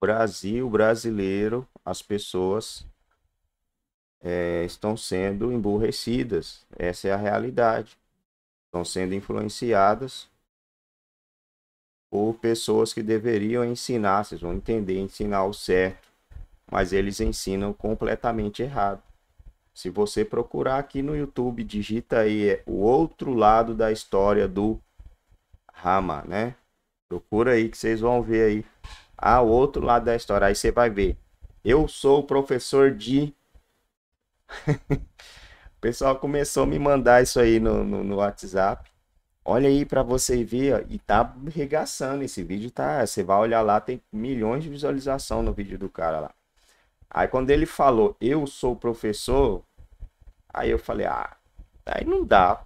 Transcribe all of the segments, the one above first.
Brasil brasileiro, as pessoas é, estão sendo emburrecidas. Essa é a realidade. Estão sendo influenciadas por pessoas que deveriam ensinar, vocês vão entender, ensinar o certo, mas eles ensinam completamente errado. Se você procurar aqui no YouTube, digita aí é, o outro lado da história do Rama, né? Procura aí que vocês vão ver aí ao outro lado da história. Aí você vai ver. Eu sou professor de. o pessoal começou a me mandar isso aí no, no, no WhatsApp. Olha aí para você ver, ó, e tá regaçando esse vídeo, tá? Você vai olhar lá, tem milhões de visualização no vídeo do cara lá. Aí quando ele falou, eu sou professor, aí eu falei, ah, aí não dá,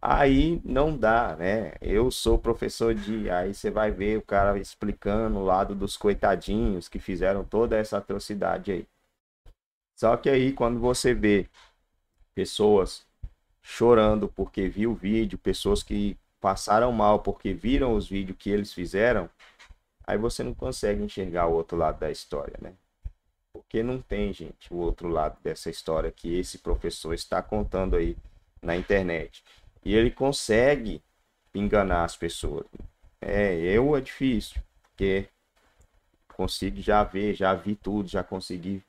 Aí não dá, né? Eu sou professor de. Aí você vai ver o cara explicando o lado dos coitadinhos que fizeram toda essa atrocidade aí. Só que aí quando você vê pessoas chorando porque viu o vídeo, pessoas que passaram mal porque viram os vídeos que eles fizeram, aí você não consegue enxergar o outro lado da história, né? Porque não tem, gente, o outro lado dessa história que esse professor está contando aí na internet. E ele consegue enganar as pessoas. É, eu é difícil, porque consigo já ver, já vi tudo, já consegui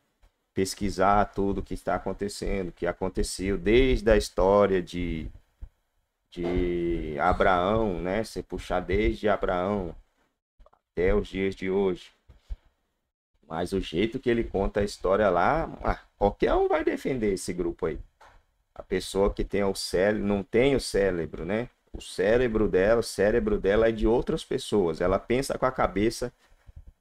pesquisar tudo que está acontecendo, que aconteceu desde a história de de Abraão, né? Você puxar desde Abraão até os dias de hoje. Mas o jeito que ele conta a história lá, ah, qualquer um vai defender esse grupo aí a pessoa que tem o cérebro, não tem o cérebro, né? O cérebro dela, o cérebro dela é de outras pessoas. Ela pensa com a cabeça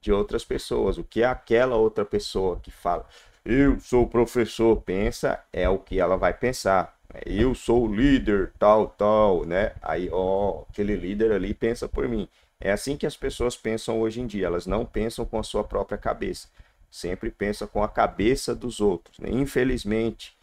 de outras pessoas. O que aquela outra pessoa que fala, eu sou professor, pensa, é o que ela vai pensar. Eu sou o líder, tal, tal, né? Aí, ó, aquele líder ali pensa por mim. É assim que as pessoas pensam hoje em dia. Elas não pensam com a sua própria cabeça. Sempre pensam com a cabeça dos outros. Né? Infelizmente,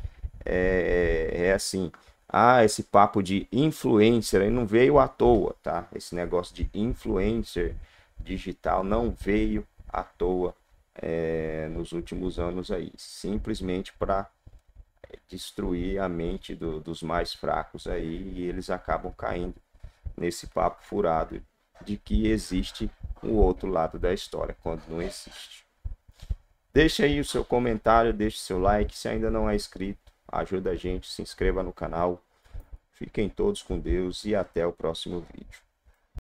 é, é, é assim. Ah, esse papo de influencer aí não veio à toa, tá? Esse negócio de influencer digital não veio à toa é, nos últimos anos aí, simplesmente para destruir a mente do, dos mais fracos aí e eles acabam caindo nesse papo furado de que existe o um outro lado da história quando não existe. Deixa aí o seu comentário, deixe seu like, se ainda não é inscrito ajuda a gente, se inscreva no canal. Fiquem todos com Deus e até o próximo vídeo.